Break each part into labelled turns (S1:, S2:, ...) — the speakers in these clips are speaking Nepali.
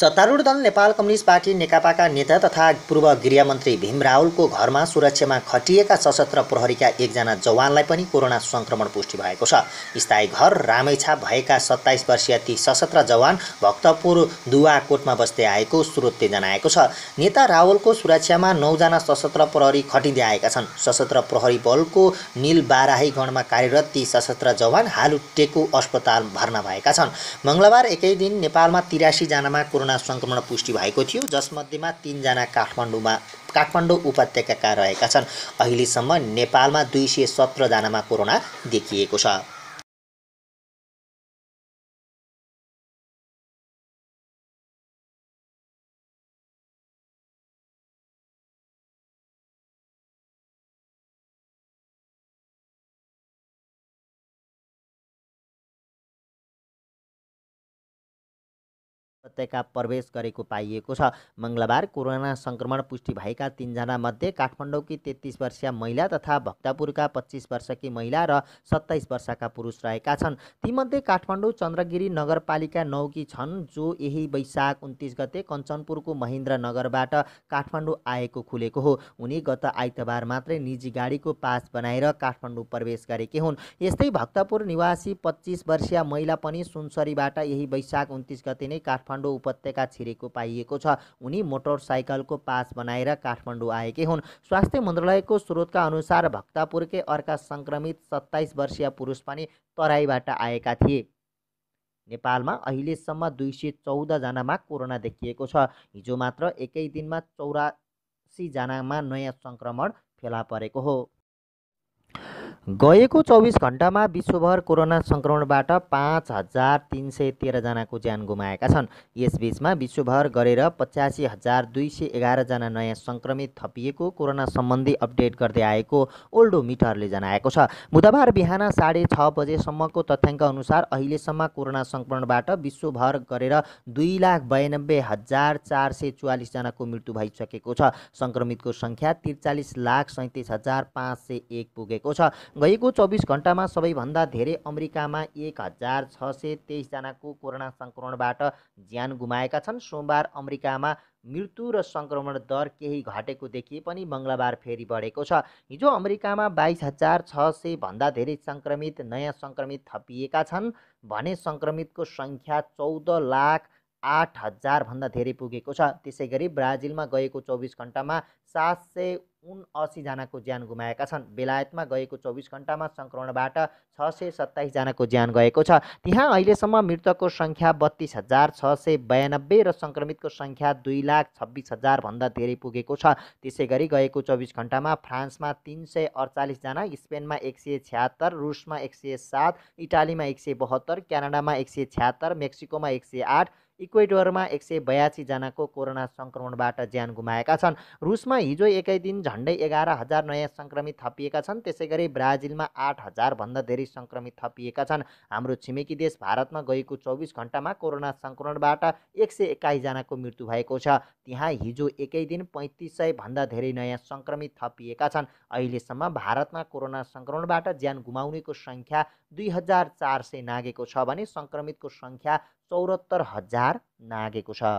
S1: सत्तारूढ दल नेपाल कम्युनिस्ट पार्टी नेकपाका नेता तथा पूर्व गृहमन्त्री भीम रावलको घरमा सुरक्षामा खटिएका सशस्त्र प्रहरीका एकजना जवानलाई पनि कोरोना सङ्क्रमण पुष्टि भएको छ स्थायी घर रामैछा भएका सत्ताइस वर्षीय ती सशस्त्र जवान भक्तपुर दुवाकोटमा बस्दै आएको स्रोतले जनाएको छ नेता रावलको सुरक्षामा नौजना सशस्त्र प्रहरी खटिँदै आएका छन् सशस्त्र प्रहरी बलको निल बाराही गणमा कार्यरत ती सशस्त्र जवान हालु अस्पताल भर्ना भएका छन् मङ्गलबार एकै दिन नेपालमा तिरासीजनामा कोरोना कोरोना सङ्क्रमण पुष्टि भएको थियो जसमध्येमा तिनजना काठमाडौँमा काठमाडौँ उपत्यकाका रहेका छन् अहिलेसम्म नेपालमा दुई सय सत्रजनामा कोरोना देखिएको छ उपत्यका प्रवेश गरेको पाइएको छ मङ्गलबार कोरोना सङ्क्रमण पुष्टि भएका तिनजना मध्ये काठमाडौँकी तेत्तिस वर्षीय महिला तथा भक्तपुरका पच्चिस वर्षकी महिला र सत्ताइस वर्षका पुरुष रहेका छन् तीमध्ये काठमाडौँ चन्द्रगिरी नगरपालिका नौकी छन् जो यही वैशाख उन्तिस गते कञ्चनपुरको महेन्द्रनगरबाट काठमाडौँ आएको खुलेको हो उनी गत आइतबार मात्रै निजी गाडीको पास बनाएर काठमाडौँ प्रवेश गरेकी हुन् यस्तै भक्तपुर निवासी पच्चिस वर्षीय महिला पनि सुनसरीबाट यही वैशाख उन्तिस गते नै काठमाडौँ काठमाडौँ उपत्यका छिरेको पाइएको छ उनी मोटरसाइकलको पास बनाएर काठमाडौँ आएकी हुन् स्वास्थ्य मन्त्रालयको स्रोतका अनुसार भक्तपुरकै अर्का सङ्क्रमित सत्ताइस वर्षीय पुरुष पनि तराईबाट आएका थिए नेपालमा अहिलेसम्म दुई सय चौधजनामा कोरोना देखिएको छ हिजो मात्र एकै दिनमा चौरासीजनामा नयाँ सङ्क्रमण फेला परेको हो गएको चौबिस घन्टामा विश्वभर कोरोना सङ्क्रमणबाट पाँच हजार तिन सय तेह्रजनाको ज्यान गुमाएका छन् यसबीचमा विश्वभर गरेर पचासी हजार दुई सय एघारजना नयाँ सङ्क्रमित थपिएको कोरोना सम्बन्धी अपडेट गर्दै आएको ओल्डो मिटरले जनाएको छ बुधबार बिहान साढे छ बजेसम्मको तथ्याङ्क अनुसार अहिलेसम्म कोरोना सङ्क्रमणबाट विश्वभर गरेर दुई लाख बयानब्बे हजार चार सय चुवालिसजनाको मृत्यु भइसकेको छ सङ्क्रमितको सङ्ख्या त्रिचालिस लाख सैँतिस हजार पाँच सय एक पुगेको छ गएको चौबिस घन्टामा सबैभन्दा धेरै अमेरिकामा एक हजार छ सय तेइसजनाको कोरोना सङ्क्रमणबाट ज्यान गुमाएका छन् सोमबार अमेरिकामा मृत्यु र सङ्क्रमण दर केही घटेको देखिए पनि मङ्गलबार फेरि बढेको छ हिजो अमेरिकामा बाइस हजार छ सयभन्दा धेरै सङ्क्रमित नयाँ सङ्क्रमित थपिएका छन् भने सङ्क्रमितको सङ्ख्या चौध लाख आठ हजारभन्दा धेरै पुगेको छ त्यसै गरी ब्राजिलमा गएको चौबिस घन्टामा सात सय जनाको ज्यान गुमाएका छन् बेलायतमा गएको चौबिस घन्टामा सङ्क्रमणबाट छ सय सत्ताइसजनाको ज्यान गएको छ त्यहाँ अहिलेसम्म मृतकको सङ्ख्या बत्तिस हजार छ सय बयानब्बे र सङ्क्रमितको सङ्ख्या दुई लाख छब्बिस हजारभन्दा धेरै पुगेको छ त्यसै गरी गएको चौबिस घन्टामा फ्रान्समा तिन सय अडचालिसजना स्पेनमा एक सय छ्यात्तर रुसमा एक सय सात इटालीमा एक सय बहत्तर क्यानाडामा एक सय छ्यात्तर मेक्सिकोमा एक सय आठ इक्वेडोरमा एक सय बयासीजनाको कोरोना सङ्क्रमणबाट ज्यान गुमाएका छन् रुसमा हिजो एकै दिन झन्डै एघार हजार नयाँ सङ्क्रमित थपिएका छन् त्यसै गरी ब्राजिलमा आठ हजारभन्दा धेरै सङ्क्रमित थपिएका छन् हाम्रो छिमेकी देश भारतमा गएको चौबिस घन्टामा कोरोना सङ्क्रमणबाट एक सय एक्काइसजनाको मृत्यु भएको छ त्यहाँ हिजो एकै दिन पैँतिस सयभन्दा धेरै नयाँ सङ्क्रमित थपिएका छन् अहिलेसम्म भारतमा कोरोना सङ्क्रमणबाट ज्यान गुमाउनेको सङ्ख्या दुई हजार चार सय नागेको छ भने सङ्क्रमितको सङ्ख्या चौरात्तर हजार नागेको छ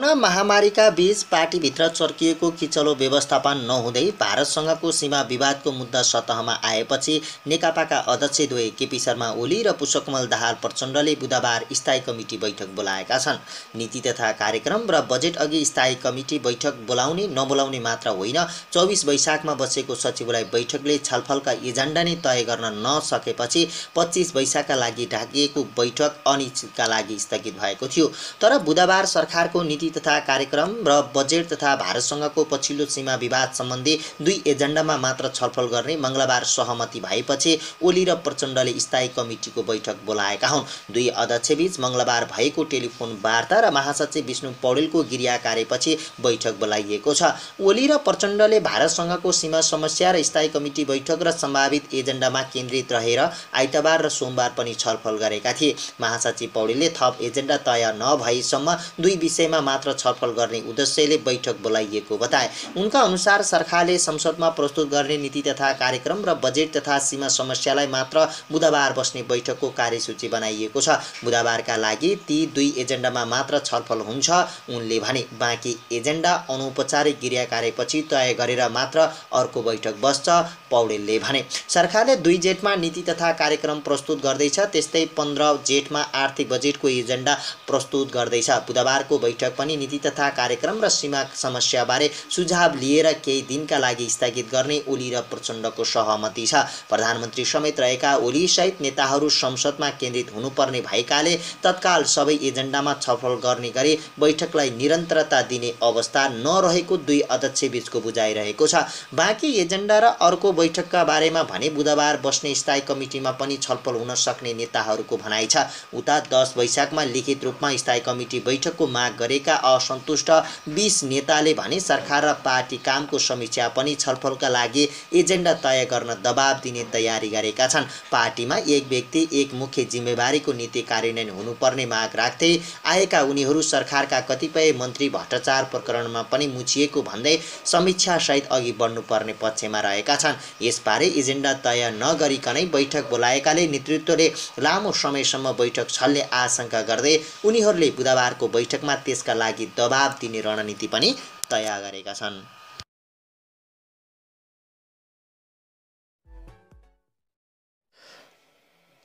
S1: कोरोना महामारीका बीच पार्टीभित्र चर्किएको किचलो व्यवस्थापन नहुँदै भारतसँगको सीमा विवादको मुद्दा सतहमा आएपछि नेकपाका अध्यक्ष दुवै केपी शर्मा ओली र पुष्पकमल दाहाल प्रचण्डले बुधबार स्थायी कमिटी बैठक बोलाएका छन् नीति तथा कार्यक्रम र बजेट अघि स्थायी कमिटी बैठक बोलाउने नबोलाउने मात्र होइन चौबिस वैशाखमा बसेको सचिवालय बैठकले छलफलका एजेन्डा नै तय गर्न नसकेपछि पच्चिस वैशाखका लागि ढाकिएको बैठक अनिश्चितका लागि स्थगित भएको थियो तर बुधबार सरकारको नीति तथा कार्यक्रम र बजेट तथा भारतसँगको पछिल्लो सीमा विवाद सम्बन्धी दुई एजेन्डामा मात्र छलफल गर्ने मङ्गलबार सहमति भएपछि ओली र प्रचण्डले स्थायी कमिटीको बैठक बोलाएका हुन् दुई अध्यक्षबीच मङ्गलबार भएको टेलिफोन वार्ता र महासचिव विष्णु पौडेलको गिरिया कार्यपछि बैठक बोलाइएको छ ओली र प्रचण्डले भारतसँगको सीमा समस्या र स्थायी कमिटी बैठक र सम्भावित एजेन्डामा केन्द्रित रहेर आइतबार र सोमबार पनि छलफल गरेका थिए महासचिव पौडेलले थप एजेन्डा तय नभएसम्म दुई विषयमा मात्र छलफल गर्ने उद्देश्यले बैठक बोलाइएको बताए उनका अनुसार सरकारले संसदमा प्रस्तुत गर्ने नीति तथा कार्यक्रम र बजेट तथा सीमा समस्यालाई मात्र बुधबार बस्ने बैठकको कार्यसूची बनाइएको छ बुधबारका लागि ती दुई एजेन्डामा मात्र छलफल हुन्छ उनले भने बाँकी एजेन्डा अनौपचारिक गृह कार्यपछि तय गरेर मात्र अर्को बैठक बस्छ पौडेलले भने सरकारले दुई जेठमा नीति तथा कार्यक्रम प्रस्तुत गर्दैछ त्यस्तै पन्ध्र जेठमा आर्थिक बजेटको एजेन्डा प्रस्तुत गर्दैछ बुधबारको बैठक पनि नीति तथा कार्यक्रम र सीमा समस्याबारे सुझाव लिएर केही दिनका लागि स्थगित गर्ने ओली र प्रचण्डको सहमति छ प्रधानमन्त्री समेत रहेका ओली सहित नेताहरू संसदमा केन्द्रित हुनुपर्ने भएकाले तत्काल सबै एजेन्डामा छलफल गर्ने गरी बैठकलाई निरन्तरता दिने अवस्था नरहेको दुई अध्यक्ष अध्यक्षबीचको बुझाइरहेको छ बाँकी एजेन्डा र अर्को बैठकका बारेमा भने बुधबार बस्ने स्थायी कमिटीमा पनि छलफल हुन सक्ने नेताहरूको भनाइ छ उता दस वैशाखमा लिखित रूपमा स्थायी कमिटी बैठकको माग गरेका गरेका असन्तुष्ट बिस नेताले भने सरकार र पार्टी कामको समीक्षा पनि छलफलका लागि एजेन्डा तय गर्न दबाब दिने तयारी गरेका छन् पार्टीमा एक व्यक्ति एक मुख्य जिम्मेवारीको नीति कार्यान्वयन हुनुपर्ने माग राख्दै आएका उनीहरू सरकारका कतिपय मन्त्री भ्रष्टाचार प्रकरणमा पनि मुछिएको भन्दै समीक्षासहित अघि बढ्नुपर्ने पक्षमा रहेका छन् यसबारे एजेन्डा तय नगरिकनै बैठक बोलाएकाले नेतृत्वले लामो समयसम्म बैठक छल्ने आशंका गर्दै उनीहरूले बुधबारको बैठकमा त्यसका लागि दबाब दिने रणनीति पनि तयार गरेका छन्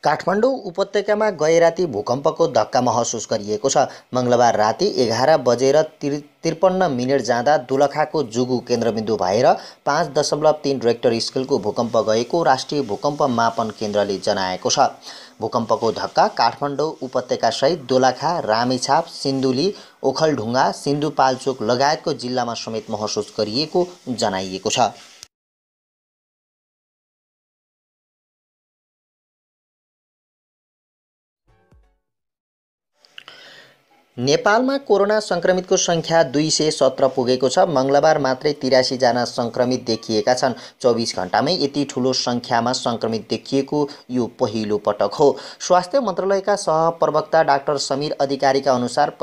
S1: काठमाडौँ उपत्यकामा गैराती भूकम्पको धक्का महसुस गरिएको छ मङ्गलबार राति एघार बजेर तिर त्रिपन्न मिनट जाँदा दुलखाको जुगु केन्द्रबिन्दु भएर पाँच दशमलव तिन रेक्टर स्केलको भूकम्प गएको राष्ट्रिय भूकम्प मापन केन्द्रले जनाएको छ भूकम्पको धक्का काठमाडौँ उपत्यकासहित दोलाखा रामेछाप सिन्धुली ओखलढुङ्गा सिन्धुपाल्चोक लगायतको जिल्लामा समेत महसुस गरिएको जनाइएको छ नेपालमा कोरोना सङ्क्रमितको सङ्ख्या दुई सय सत्र पुगेको छ मङ्गलबार मात्रै तिरासीजना सङ्क्रमित देखिएका छन् चौबिस घन्टामै यति ठुलो सङ्ख्यामा सङ्क्रमित देखिएको यो पहिलो पटक हो स्वास्थ्य मन्त्रालयका सहप्रवक्ता डाक्टर समीर अधिकारीका अनुसार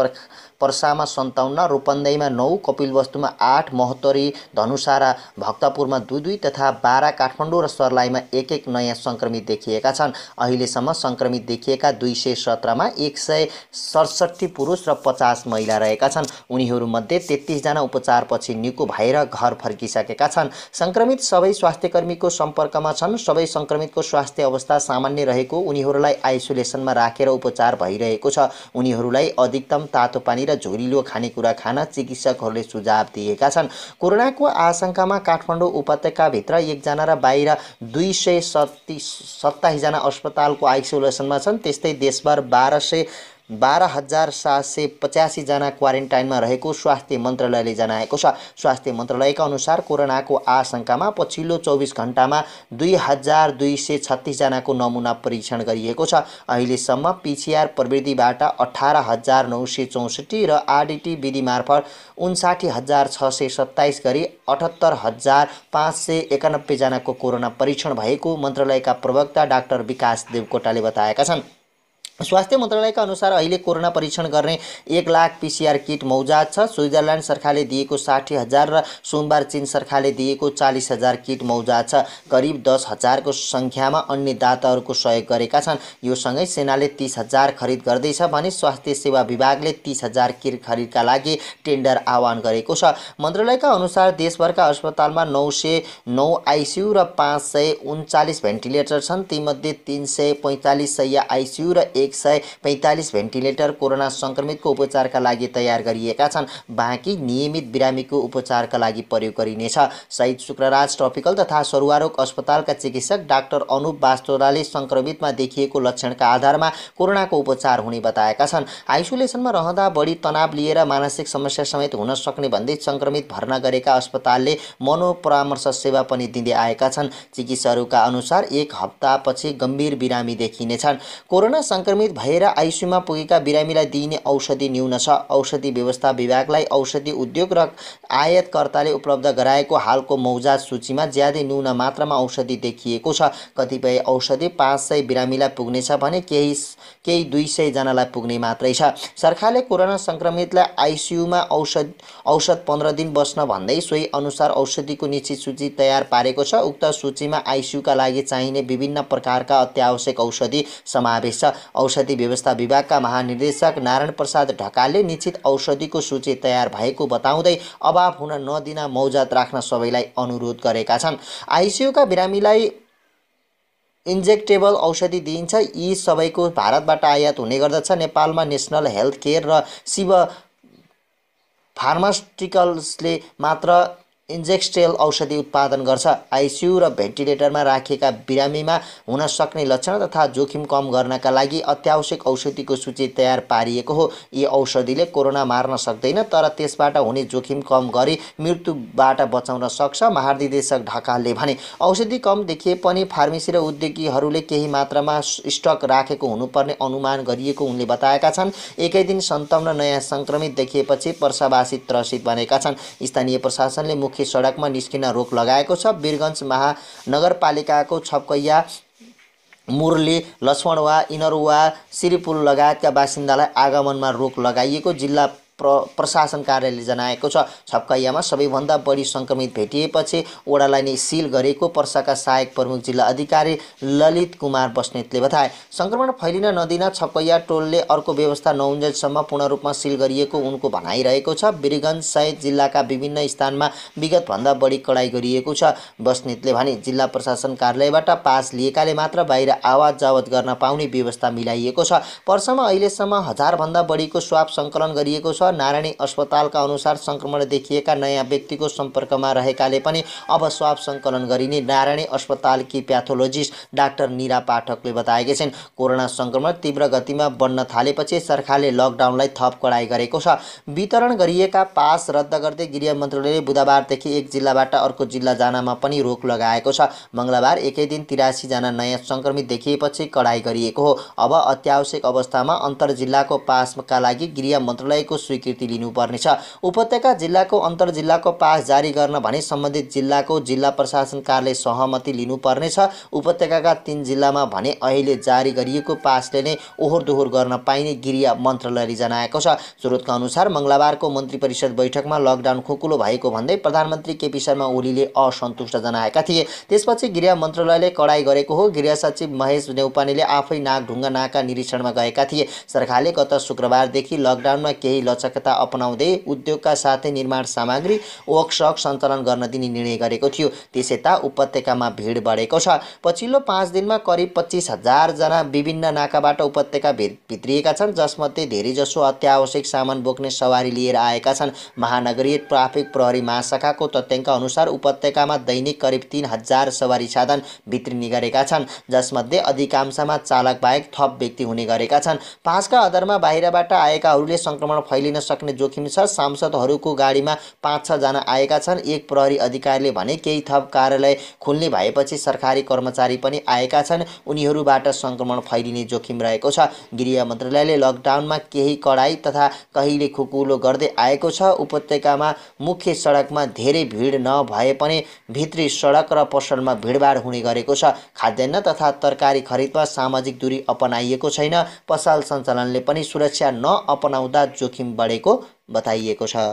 S1: पर्सामा सन्ताउन्न रूपन्दैमा नौ कपिलवस्तुमा आठ महोत्तरी धनुषारा भक्तपुरमा दुई दुई तथा बाह्र काठमाडौँ र सर्लाहीमा एक एक नयाँ सङ्क्रमित देखिएका छन् अहिलेसम्म सङ्क्रमित देखिएका दुई सय सत्रमा एक सय सडसठी पुरुष र पचास महिला रहेका छन् उनीहरूमध्ये तेत्तिसजना उपचारपछि निको भएर घर फर्किसकेका छन् सङ्क्रमित सबै स्वास्थ्यकर्मीको सम्पर्कमा छन् सबै सङ्क्रमितको स्वास्थ्य अवस्था सामान्य रहेको उनीहरूलाई आइसोलेसनमा राखेर उपचार भइरहेको छ उनीहरूलाई अधिकतम तातो पानी र झोरिलो खानेकुरा खान चिकित्सकहरूले सुझाव दिएका छन् कोरोनाको आशंकामा काठमाडौँ उपत्यकाभित्र एकजना र बाहिर दुई सय सत्ती सत्ताइसजना अस्पतालको आइसोलेसनमा छन् त्यस्तै देशभर बाह्र सय बाह्र हजार सात सय पचासीजना क्वारेन्टाइनमा रहेको स्वास्थ्य मन्त्रालयले जनाएको छ स्वास्थ्य मन्त्रालयका अनुसार कोरोनाको आशंकामा पछिल्लो चौबिस घन्टामा दुई हजार दुई सय छत्तिसजनाको नमुना परीक्षण गरिएको छ अहिलेसम्म पिसिआर प्रविधिबाट अठार हजार नौ सय चौसठी र आरडिटी विधि मार्फत उन्साठी हजार छ सय सत्ताइस गरी अठहत्तर हजार पाँच सय एकानब्बेजनाको कोरोना परीक्षण भएको मन्त्रालयका प्रवक्ता डाक्टर विकास देवकोटाले बताएका छन् स्वास्थ्य मन्त्रालयका अनुसार अहिले कोरोना परीक्षण गर्ने एक लाख पिसिआर किट मौजात छ स्विजरल्यान्ड सरकारले दिएको साठी हजार र सोमबार चीन सरकारले दिएको चालिस हजार किट मौजात छ करिब दस हजारको सङ्ख्यामा अन्य दाताहरूको सहयोग गरेका छन् यो सँगै सेनाले तिस हजार खरिद गर्दैछ भने स्वास्थ्य सेवा विभागले तिस हजार किट खरिदका लागि टेन्डर आह्वान गरेको छ मन्त्रालयका अनुसार देशभरका अस्पतालमा नौ सय नौ आइसियु र पाँच सय उन्चालिस भेन्टिलेटर छन् तीमध्ये तिन सय पैँतालिस सय आइसियु र एक एक सय पैँतालिस भेन्टिलेटर कोरोना सङ्क्रमितको उपचारका लागि तयार गरिएका छन् बाँकी नियमित बिरामीको उपचारका लागि प्रयोग गरिनेछ शहीद शुक्रराज ट्रपिकल तथा सरुवारोग अस्पतालका चिकित्सक डाक्टर अनुप बास्तोराले सङ्क्रमितमा देखिएको लक्षणका आधारमा कोरोनाको उपचार हुने बताएका छन् आइसोलेसनमा रहँदा बढी तनाव लिएर मानसिक समस्या समेत हुन सक्ने भन्दै सङ्क्रमित भर्ना गरेका अस्पतालले मनोपरामर्श सेवा पनि दिँदै आएका छन् चिकित्सकहरूका अनुसार एक हप्तापछि गम्भीर बिरामी देखिनेछन् कोरोना सङ्क्रमित सङ्क्रमित भएर आइसियुमा पुगेका बिरामीलाई दिइने औषधि न्यून छ औषधि व्यवस्था विभागलाई औषधि उद्योग र आयातकर्ताले उपलब्ध गराएको हालको मौजा सूचीमा ज्यादै न्यून मात्रामा औषधि देखिएको छ कतिपय औषधि पाँच सय बिरामीलाई पुग्नेछ भने केही केही दुई सयजनालाई पुग्ने मात्रै छ सरकारले कोरोना सङ्क्रमितलाई आइसियुमा औषध औषध पन्ध्र दिन बस्न भन्दै सोही अनुसार औषधिको निश्चित सूची तयार पारेको छ उक्त सूचीमा आइसियुका लागि चाहिने विभिन्न प्रकारका अत्यावश्यक औषधि समावेश छ औषधि व्यवस्था विभागका महानिर्देशक नारायण प्रसाद ढकालले निश्चित औषधिको सूची तयार भएको बताउँदै अभाव हुन नदिन मौजात राख्न सबैलाई अनुरोध गरेका छन् आइसियुका बिरामीलाई इन्जेक्टेबल औषधि दिइन्छ यी सबैको भारतबाट आयात हुने गर्दछ नेपालमा नेसनल हेल्थ केयर र शिव फार्मास्युटिकल्सले मात्र इन्जेक्स्ट्रेल औषधि उत्पादन गर्छ आइसियु र भेन्टिलेटरमा राखिएका बिरामीमा हुन सक्ने लक्षण तथा जोखिम कम गर्नका लागि अत्यावश्यक औषधिको सूची तयार पारिएको हो यी औषधिले कोरोना मार्न सक्दैन तर त्यसबाट हुने जोखिम कम गरी मृत्युबाट बचाउन सक्छ महानिर्देशक ढकालले भने औषधि कम देखिए पनि फार्मेसी र उद्योगीहरूले केही मात्रामा स्टक राखेको हुनुपर्ने अनुमान गरिएको उनले बताएका छन् एकै दिन सन्ताउन्न नयाँ सङ्क्रमित देखिएपछि वर्षावासी त्रसित बनेका छन् स्थानीय प्रशासनले मुख्य राखी सडकमा निस्किन रोक लगाएको छ वीरगञ्ज महानगरपालिकाको छपकैया मुरली लक्ष्मणवा इनरुवा सिरिपुल लगायतका बासिन्दालाई आगमनमा रोक लगाइएको जिल्ला प्र प्रशासन कार्यालयले जनाएको छ छपकैयामा सबैभन्दा बढी सङ्क्रमित भेटिएपछि ओडालाई नै सिल गरेको पर्साका सहायक प्रमुख जिल्ला अधिकारी ललित कुमार बस्नेतले बताए सङ्क्रमण फैलिन नदिन छपकैया टोलले अर्को व्यवस्था नहुन्जेलसम्म पूर्ण रूपमा सिल गरिएको उनको भनाइरहेको छ वीरगञ्ज सहित जिल्लाका विभिन्न स्थानमा विगतभन्दा बढी कडाइ गरिएको छ बस्नेतले भने जिल्ला प्रशासन कार्यालयबाट पास लिएकाले मात्र बाहिर आवाज जावत गर्न पाउने व्यवस्था मिलाइएको छ पर्सामा अहिलेसम्म हजारभन्दा बढीको स्वाप सङ्कलन गरिएको छ नारायणी अस्पतालका अनुसार सङ्क्रमण देखिएका नयाँ व्यक्तिको सम्पर्कमा रहेकाले पनि अब स्वाब सङ्कलन गरिने नारायणी अस्पतालकी प्याथोलोजिस्ट डाक्टर निरा पाठकले बताएकी छन् कोरोना सङ्क्रमण तीव्र गतिमा बढ्न थालेपछि सरकारले लकडाउनलाई थप कडाइ गरेको छ वितरण गरिएका पास रद्द गर्दै गृह मन्त्रालयले बुधबारदेखि एक जिल्लाबाट अर्को जिल्ला जानमा पनि रोक लगाएको छ मङ्गलबार एकै दिन तिरासीजना नयाँ सङ्क्रमित देखिएपछि कडाइ गरिएको हो अब अत्यावश्यक अवस्थामा अन्तर जिल्लाको पासका लागि गृह मन्त्रालयको स्वीकृति स्वीकृति लिनुपर्नेछ उपत्यका जिल्लाको अन्तर जिल्लाको पास जारी गर्न भने सम्बन्धित जिल्लाको जिल्ला प्रशासन कार्यालय सहमति लिनुपर्नेछ उपत्यकाका तिन जिल्लामा भने अहिले जारी गरिएको पासले नै ओहोर दोहोर गर्न पाइने गृह मन्त्रालयले जनाएको छ स्रोतका अनुसार मङ्गलबारको मन्त्री परिषद बैठकमा लकडाउन खोकुलो भएको भन्दै प्रधानमन्त्री केपी शर्मा ओलीले असन्तुष्ट जनाएका थिए त्यसपछि गृह मन्त्रालयले कडाई गरेको हो गृह सचिव महेश नेौपानेले आफै नागढुङ्गा नाका निरीक्षणमा गएका थिए सरकारले गत शुक्रबारदेखि लकडाउनमा केही लचक आवश्यकता अपनाउँदै उद्योगका साथै निर्माण सामग्री वर्कसप सञ्चालन गर्न दिने निर्णय गरेको थियो त्यसैता उपत्यकामा भिड बढेको छ पछिल्लो पाँच दिनमा करिब पच्चिस हजारजना विभिन्न नाकाबाट उपत्यका भित्रिएका छन् जसमध्ये धेरैजसो अत्यावश्यक सामान बोक्ने सवारी लिएर आएका छन् महानगरीय ट्राफिक प्रहरी महाशाखाको तथ्याङ्क अनुसार उपत्यकामा दैनिक करिब तिन हजार सवारी साधन भित्रिने गरेका छन् जसमध्ये अधिकांशमा चालक बाहेक थप व्यक्ति हुने गरेका छन् पाँचका आधारमा बाहिरबाट आएकाहरूले सङ्क्रमण फैलि लिन सक्ने जोखिम छ सांसदहरूको गाडीमा पाँच छजना आएका छन् एक प्रहरी अधिकारीले भने केही थप कार्यालय खुल्ने भएपछि सरकारी कर्मचारी पनि आएका छन् उनीहरूबाट सङ्क्रमण फैलिने जोखिम रहेको छ गृह मन्त्रालयले लकडाउनमा केही कडाई तथा कहिले खुकुलो गर्दै आएको छ उपत्यकामा मुख्य सडकमा धेरै भिड नभए पनि भित्री सडक र पसलमा भिडभाड हुने गरेको छ खाद्यान्न तथा तरकारी खरिदमा सामाजिक दूरी अपनाइएको छैन पसल सञ्चालनले पनि सुरक्षा नअपनाउँदा जोखिम बढेको बताइएको छ